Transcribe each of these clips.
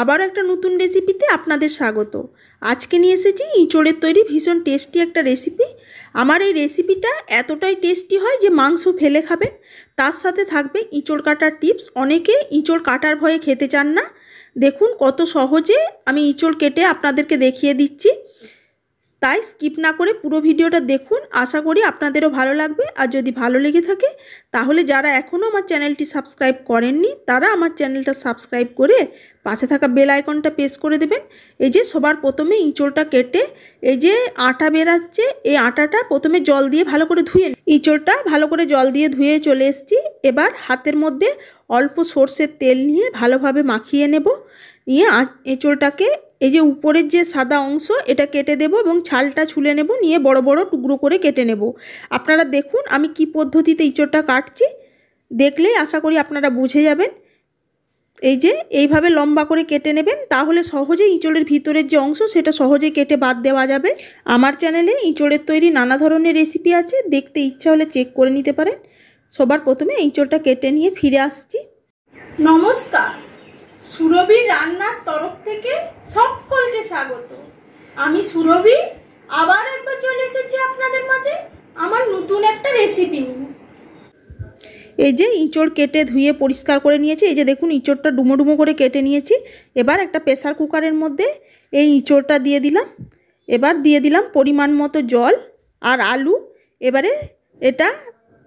আবার একটা নতুন রেসিপিতে আপনাদের স্বাগত আজকে নিয়ে এসেছি ইঁচড়ের তৈরি ভীষণ টেস্টি একটা রেসিপি আমার এই রেসিপিটা এতটাই টেস্টি হয় যে মাংস ফেলে খাবেন তার সাথে থাকবে ইঁচড় কাটার টিপস অনেকে ইঁচড় কাটার ভয়ে খেতে চান না দেখুন কত সহজে আমি ইঁচড় কেটে আপনাদেরকে দেখিয়ে দিচ্ছি তাই স্কিপ না করে পুরো ভিডিওটা দেখুন আশা করি আপনাদেরও ভালো লাগবে আর যদি ভালো লেগে থাকে তাহলে যারা এখনও আমার চ্যানেলটি সাবস্ক্রাইব করেননি তারা আমার চ্যানেলটা সাবস্ক্রাইব করে পাশে থাকা বেল আইকনটা প্রেস করে দেবেন এই যে সবার প্রথমে ইঁচড়টা কেটে এই যে আটা বেরাচ্ছে এই আটাটা প্রথমে জল দিয়ে ভালো করে ধুয়ে ইঁচড়টা ভালো করে জল দিয়ে ধুয়ে চলে এসছি এবার হাতের মধ্যে অল্প সর্ষের তেল নিয়ে ভালোভাবে মাখিয়ে নেব নিয়ে এঁচড়টাকে এই যে উপরের যে সাদা অংশ এটা কেটে দেব এবং ছালটা ছুলে নেব নিয়ে বড় বড় টুকরো করে কেটে নেব আপনারা দেখুন আমি কি পদ্ধতিতে ইঁচড়টা কাটছি দেখলেই আশা করি আপনারা বুঝে যাবেন এই যে এইভাবে লম্বা করে কেটে নেবেন তাহলে সহজে ইঁচড়ের ভিতরের যে অংশ সেটা সহজে কেটে বাদ দেওয়া যাবে আমার চ্যানেলে ইঁচড়ের তৈরি নানা ধরনের রেসিপি আছে দেখতে ইচ্ছা হলে চেক করে নিতে পারেন সবার প্রথমে ইঁচড়টা কেটে নিয়ে ফিরে আসছি নমস্কার সুরবি রান্নার তরফ থেকে সব স্বাগত আমি সুরভি আবার একবার চলে এসেছি আপনাদের মাঝে আমার নতুন একটা রেসিপি নিয়ে এই যে ইঁচড় কেটে ধুয়ে পরিষ্কার করে নিয়েছি এই যে দেখুন ইঁচড়টা ডুমো ডুমো করে কেটে নিয়েছি এবার একটা প্রেসার কুকারের মধ্যে এই ইঁচড়টা দিয়ে দিলাম এবার দিয়ে দিলাম পরিমাণ মতো জল আর আলু এবারে এটা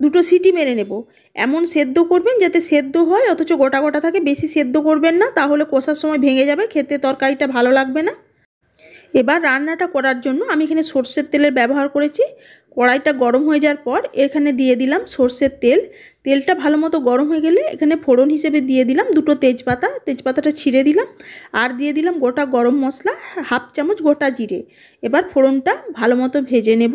দুটো সিটি মেরে নেব এমন সেদ্ধ করবেন যাতে সেদ্ধ হয় অথচ গোটা গোটা থাকে বেশি সেদ্ধ করবেন না তাহলে কষার সময় ভেঙে যাবে খেতে তরকারিটা ভালো লাগবে না এবার রান্নাটা করার জন্য আমি এখানে সর্ষের তেলের ব্যবহার করেছি কড়াইটা গরম হয়ে যাওয়ার পর এখানে দিয়ে দিলাম সর্ষের তেল তেলটা ভালো মতো গরম হয়ে গেলে এখানে ফোড়ন হিসেবে দিয়ে দিলাম দুটো তেজপাতা তেজপাতাটা ছিঁড়ে দিলাম আর দিয়ে দিলাম গোটা গরম মশলা হাফ চামচ গোটা জিরে এবার ফোড়নটা ভালো মতো ভেজে নেব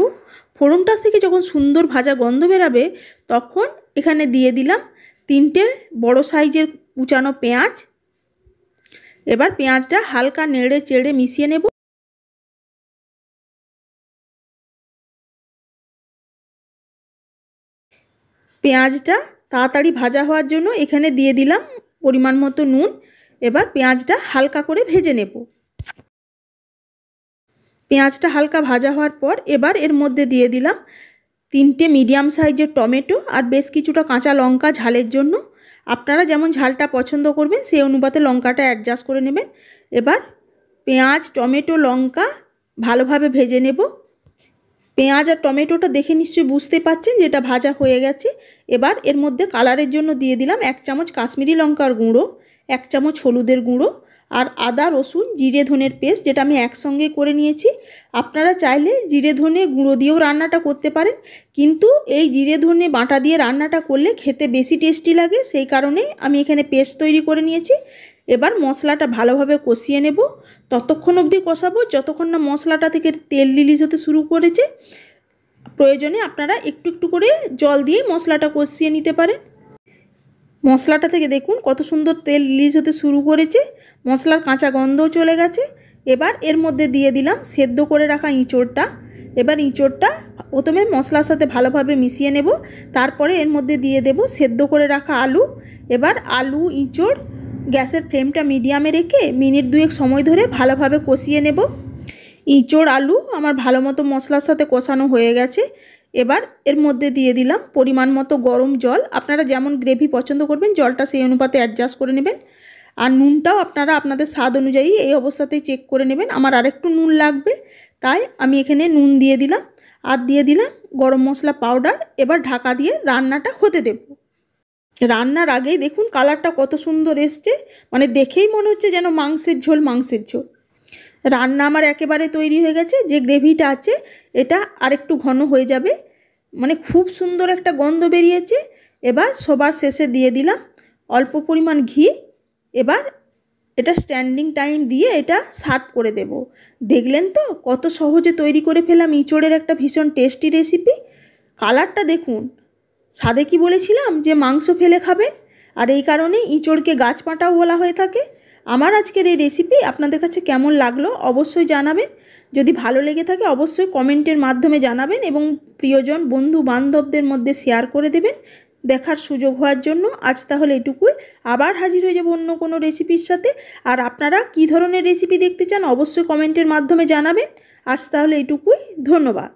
ফোড়নটা থেকে যখন সুন্দর ভাজা গন্ধ বেরাবে তখন এখানে দিয়ে দিলাম তিনটে বড় সাইজের কুচানো পেঁয়াজ এবার পেঁয়াজটা হালকা নেড়ে চেড়ে মিশিয়ে নেব পেঁয়াজটা তাড়াতাড়ি ভাজা হওয়ার জন্য এখানে দিয়ে দিলাম পরিমাণ মতো নুন এবার পেঁয়াজটা হালকা করে ভেজে নেব পেঁয়াজটা হালকা ভাজা হওয়ার পর এবার এর মধ্যে দিয়ে দিলাম তিনটে মিডিয়াম সাইজের টমেটো আর বেশ কিছুটা কাঁচা লঙ্কা ঝালের জন্য আপনারা যেমন ঝালটা পছন্দ করবেন সেই অনুপাতে লঙ্কাটা অ্যাডজাস্ট করে নেবেন এবার পেঁয়াজ টমেটো লঙ্কা ভালোভাবে ভেজে নেব পেঁয়াজ আর টমেটোটা দেখে নিশ্চয়ই বুঝতে পাচ্ছেন যেটা ভাজা হয়ে গেছে এবার এর মধ্যে কালারের জন্য দিয়ে দিলাম এক চামচ কাশ্মীরি লঙ্কার গুঁড়ো এক চামচ হলুদের গুঁড়ো আর আদা রসুন জিরে ধনের পেস্ট যেটা আমি একসঙ্গে করে নিয়েছি আপনারা চাইলে জিরে ধনে গুঁড়ো দিয়েও রান্নাটা করতে পারেন কিন্তু এই জিরে ধনে বাটা দিয়ে রান্নাটা করলে খেতে বেশি টেস্টি লাগে সেই কারণে আমি এখানে পেস্ট তৈরি করে নিয়েছি এবার মশলাটা ভালোভাবে কষিয়ে নেব ততক্ষণ অবধি কষাবো যতক্ষণ না মশলাটা থেকে তেল রিলিজ হতে শুরু করেছে প্রয়োজনে আপনারা একটু একটু করে জল দিয়ে মশলাটা কষিয়ে নিতে পারেন মশলাটা থেকে দেখুন কত সুন্দর তেল রিলিজ হতে শুরু করেছে মশলার কাঁচা গন্ধও চলে গেছে এবার এর মধ্যে দিয়ে দিলাম সেদ্ধ করে রাখা ইঁচড়টা এবার ইঁচড়টা প্রথমে মশলার সাথে ভালোভাবে মিশিয়ে নেব তারপরে এর মধ্যে দিয়ে দেব সেদ্ধ করে রাখা আলু এবার আলু ইঁচড় গ্যাসের ফ্লেমটা মিডিয়ামে রেখে মিনিট দুয়েক সময় ধরে ভালোভাবে কষিয়ে নেব ইঁচড় আলু আমার ভালো মতো মশলার সাথে কষানো হয়ে গেছে এবার এর মধ্যে দিয়ে দিলাম পরিমাণ মতো গরম জল আপনারা যেমন গ্রেভি পছন্দ করবেন জলটা সেই অনুপাতে অ্যাডজাস্ট করে নেবেন আর নুনটাও আপনারা আপনাদের স্বাদ অনুযায়ী এই অবস্থাতেই চেক করে নেবেন আমার আরেকটু নুন লাগবে তাই আমি এখানে নুন দিয়ে দিলাম আর দিয়ে দিলাম গরম মশলা পাউডার এবার ঢাকা দিয়ে রান্নাটা হতে দেবো রান্নার আগেই দেখুন কালারটা কত সুন্দর এসছে মানে দেখেই মনে হচ্ছে যেন মাংসের ঝোল মাংসের ঝোল রান্না আমার একেবারে তৈরি হয়ে গেছে যে গ্রেভিটা আছে এটা আরেকটু ঘন হয়ে যাবে মানে খুব সুন্দর একটা গন্ধ বেরিয়েছে এবার সবার শেষে দিয়ে দিলাম অল্প পরিমাণ ঘি এবার এটা স্ট্যান্ডিং টাইম দিয়ে এটা সার্ভ করে দেব দেখলেন তো কত সহজে তৈরি করে ফেলাম ইঁচড়ের একটা ভীষণ টেস্টি রেসিপি কালারটা দেখুন সাদে কি বলেছিলাম যে মাংস ফেলে খাবে আর এই কারণে ইঁচড়কে গাছ পাটাও বলা হয়ে থাকে আমার আজকের এই রেসিপি আপনাদের কাছে কেমন লাগলো অবশ্যই জানাবেন যদি ভালো লেগে থাকে অবশ্যই কমেন্টের মাধ্যমে জানাবেন এবং প্রিয়জন বন্ধু বান্ধবদের মধ্যে শেয়ার করে দেবেন দেখার সুযোগ হওয়ার জন্য আজ তাহলে এটুকুই আবার হাজির হয়ে যাবো অন্য কোনো রেসিপির সাথে আর আপনারা কি ধরনের রেসিপি দেখতে চান অবশ্যই কমেন্টের মাধ্যমে জানাবেন আজ তাহলে এটুকুই ধন্যবাদ